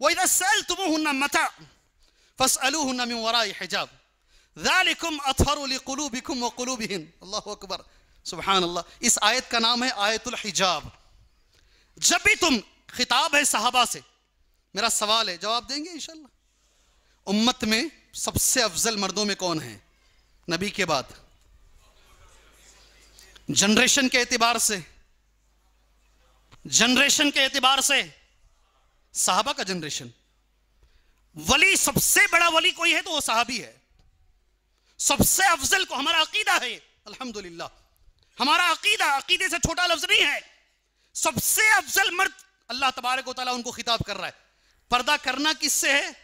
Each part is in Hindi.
وإذا سألتموهن متاع فاسألوهن من وراء حجاب ذلكم अतहर لقلوبكم وقلوبهن अल्लाह अकबर सुबहान अल्लाह इस आयत का नाम है आयतुल हिजाब जब भी तुम खिताब है सहाबा से मेरा सवाल है जवाब देंगे इंशाल्लाह उम्मत में सबसे अफजल मर्दों में कौन है नबी के बाद जनरेशन के एतबार से जनरेशन के एतबार से साहबा का जनरेशन वली सबसे बड़ा वली कोई है तो वो साहबी है सबसे अफजल को हमारा अकीदा है अल्हम्दुलिल्लाह हमारा अकीदा अकीदे से छोटा लफ्ज नहीं है सबसे अफजल मर्द अल्लाह तबारक वाली उनको खिताब कर रहा है पर्दा करना किससे है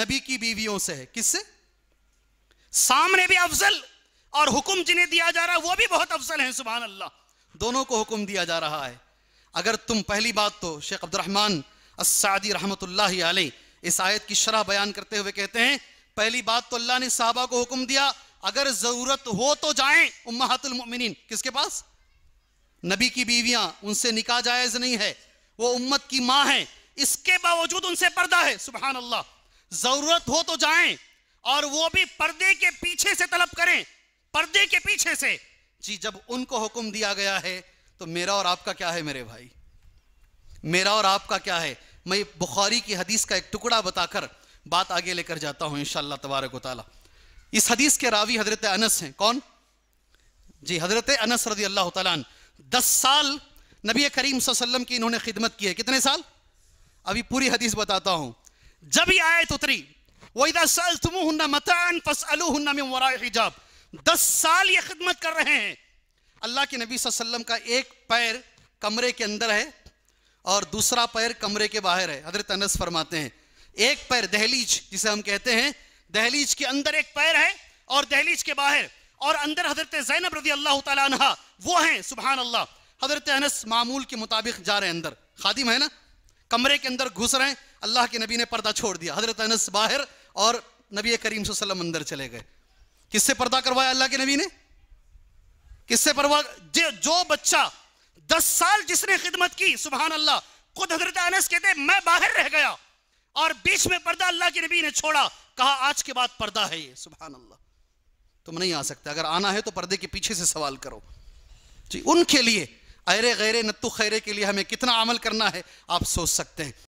नबी की बीवियों से है किससे सामने भी अफजल और हुक्म जिन्हें दिया जा रहा है वो भी बहुत अफजल है सुबह अल्लाह दोनों को हुक्म दिया जा रहा है अगर तुम पहली बात तो शेख अब्दुलरहमान असादी रहमत आल इस आयत की शरह बयान करते हुए कहते हैं पहली बात तो अल्लाह ने साहबा को हुक्म दिया अगर जरूरत हो तो जाए उम्मातुलमिन किसके पास नबी की बीवियां उनसे निकाह जायज नहीं है वो उम्मत की मां है इसके बावजूद उनसे पर्दा है सुबह अल्लाह जरूरत हो तो जाए और वो भी पर्दे के पीछे से तलब करें पर्दे के पीछे से जी जब उनको हुक्म दिया गया है तो मेरा और आपका क्या है मेरे भाई मेरा और आपका क्या है मैं बुखारी की हदीस का एक टुकड़ा बताकर बात आगे लेकर जाता हूं इन तबारक इस हदीस के रावी हजरत अनस हैं कौन जी हजरत अनस रजी अल्लाह तन दस साल नबी करीम सल्लम की इन्होंने खिदमत की है कितने साल अभी पूरी हदीस बताता हूं जब ही आयत उतरी हिजाब दस साल ये खिदमत कर रहे हैं अल्लाह के नबी सल्लम का एक पैर कमरे के अंदर है और दूसरा पैर कमरे के बाहर है हजरत अनस फरमाते हैं एक पैर दहलीज जिसे हम कहते हैं दहलीज के अंदर एक पैर है और दहलीज के बाहर और अंदर हजरत जैनब रजी अल्लाह तला वो है सुबहान अल्लाह हजरत अनस मामूल के मुताबिक जा रहे हैं अंदर खादिम है ना कमरे के अंदर घुस रहे हैं अल्लाह के नबी ने पर्दा छोड़ दिया हजरत अनस बाहर और नबी करीम सल्लम अंदर चले गए किससे पर्दा करवाया अल्लाह के नबी ने किससे परवा जो बच्चा दस साल जिसने खिदमत की सुबह अल्लाह खुद हजरत अनस कहते मैं बाहर रह गया और बीच में पर्दा अल्लाह के नबी ने छोड़ा कहा आज के बाद पर्दा है ये सुबह अल्लाह तुम नहीं आ सकते अगर आना है तो पर्दे के पीछे से सवाल करो जी उनके लिए अरे गैरे नत्तु खैरे के लिए हमें कितना अमल करना है आप सोच सकते हैं